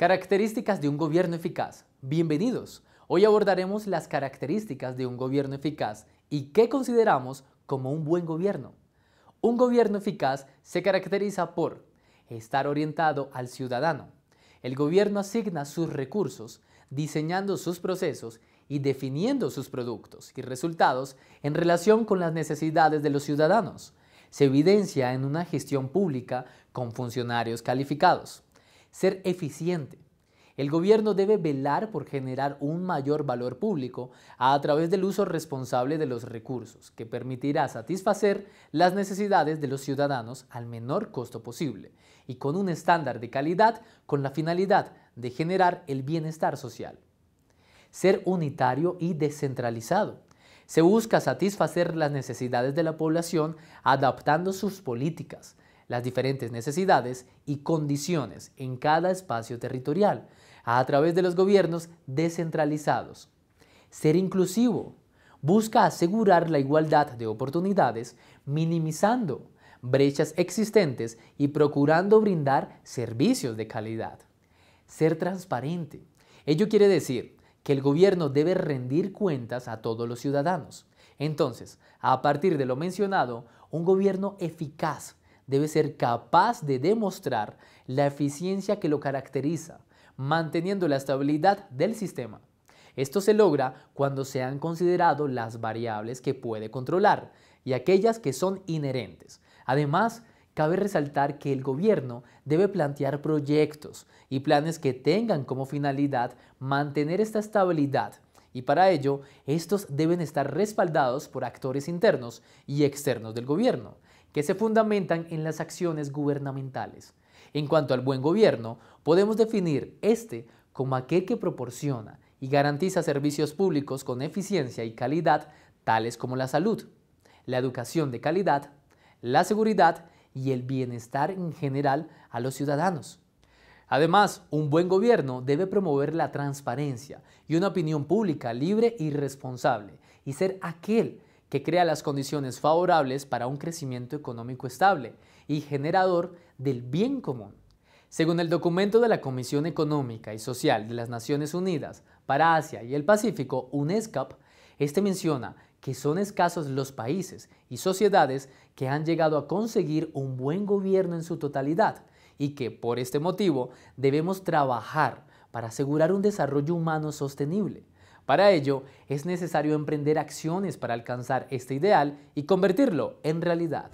Características de un gobierno eficaz. Bienvenidos. Hoy abordaremos las características de un gobierno eficaz y qué consideramos como un buen gobierno. Un gobierno eficaz se caracteriza por estar orientado al ciudadano. El gobierno asigna sus recursos, diseñando sus procesos y definiendo sus productos y resultados en relación con las necesidades de los ciudadanos. Se evidencia en una gestión pública con funcionarios calificados ser eficiente. El gobierno debe velar por generar un mayor valor público a través del uso responsable de los recursos, que permitirá satisfacer las necesidades de los ciudadanos al menor costo posible y con un estándar de calidad con la finalidad de generar el bienestar social. Ser unitario y descentralizado. Se busca satisfacer las necesidades de la población adaptando sus políticas, las diferentes necesidades y condiciones en cada espacio territorial a través de los gobiernos descentralizados. Ser inclusivo busca asegurar la igualdad de oportunidades minimizando brechas existentes y procurando brindar servicios de calidad. Ser transparente. Ello quiere decir que el gobierno debe rendir cuentas a todos los ciudadanos. Entonces, a partir de lo mencionado, un gobierno eficaz debe ser capaz de demostrar la eficiencia que lo caracteriza, manteniendo la estabilidad del sistema. Esto se logra cuando se han considerado las variables que puede controlar y aquellas que son inherentes. Además, cabe resaltar que el gobierno debe plantear proyectos y planes que tengan como finalidad mantener esta estabilidad y para ello estos deben estar respaldados por actores internos y externos del gobierno, que se fundamentan en las acciones gubernamentales. En cuanto al buen gobierno, podemos definir este como aquel que proporciona y garantiza servicios públicos con eficiencia y calidad, tales como la salud, la educación de calidad, la seguridad y el bienestar en general a los ciudadanos. Además, un buen gobierno debe promover la transparencia y una opinión pública libre y responsable y ser aquel que crea las condiciones favorables para un crecimiento económico estable y generador del bien común. Según el documento de la Comisión Económica y Social de las Naciones Unidas para Asia y el Pacífico, UNESCAP, este menciona que son escasos los países y sociedades que han llegado a conseguir un buen gobierno en su totalidad y que por este motivo debemos trabajar para asegurar un desarrollo humano sostenible para ello, es necesario emprender acciones para alcanzar este ideal y convertirlo en realidad.